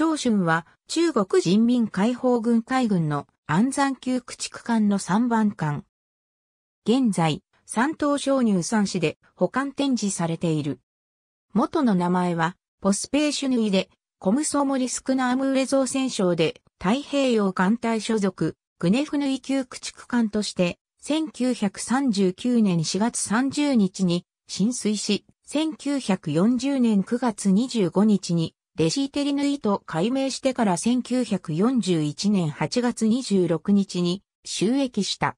長春は中国人民解放軍海軍の安山級駆逐艦の3番艦。現在、山東鍾乳山市で保管展示されている。元の名前は、ポスペーシュヌイで、コムソモリスクナームウレ造船省で、太平洋艦隊所属、グネフヌイ級駆逐艦として、1939年4月30日に浸水し、1940年9月25日にレシーテリヌイと改名してから1941年8月26日に収益した。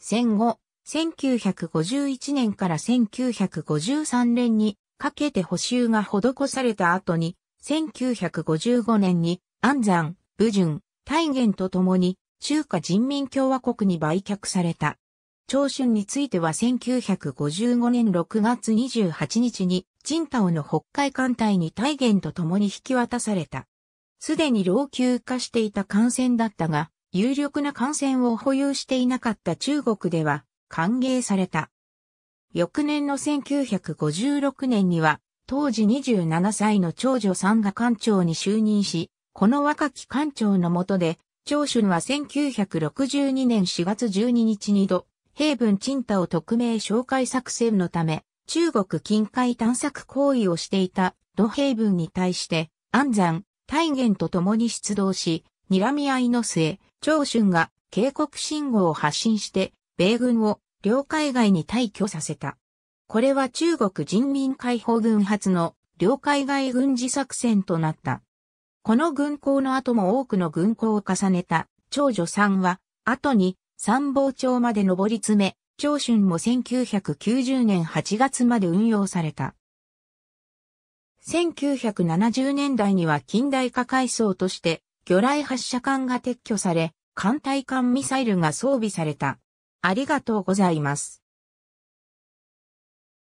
戦後、1951年から1953年にかけて補修が施された後に、1955年に安山、武順、大元と共に中華人民共和国に売却された。長春については1955年6月28日に、陳太の北海艦隊に大元と共に引き渡された。すでに老朽化していた艦船だったが、有力な艦船を保有していなかった中国では、歓迎された。翌年の1956年には、当時27歳の長女さんが艦長に就任し、この若き艦長の下で、長春は1962年4月12日に度、平文鎮太を匿名紹介作戦のため、中国近海探索行為をしていた土平文に対して、安山、大元と共に出動し、睨み合いの末、長春が警告信号を発信して、米軍を領海外に退去させた。これは中国人民解放軍発の領海外軍事作戦となった。この軍港の後も多くの軍港を重ねた長女さんは、後に参謀町まで上り詰め、長春も1990年8月まで運用された。1970年代には近代化階層として、魚雷発射管が撤去され、艦隊艦ミサイルが装備された。ありがとうございます。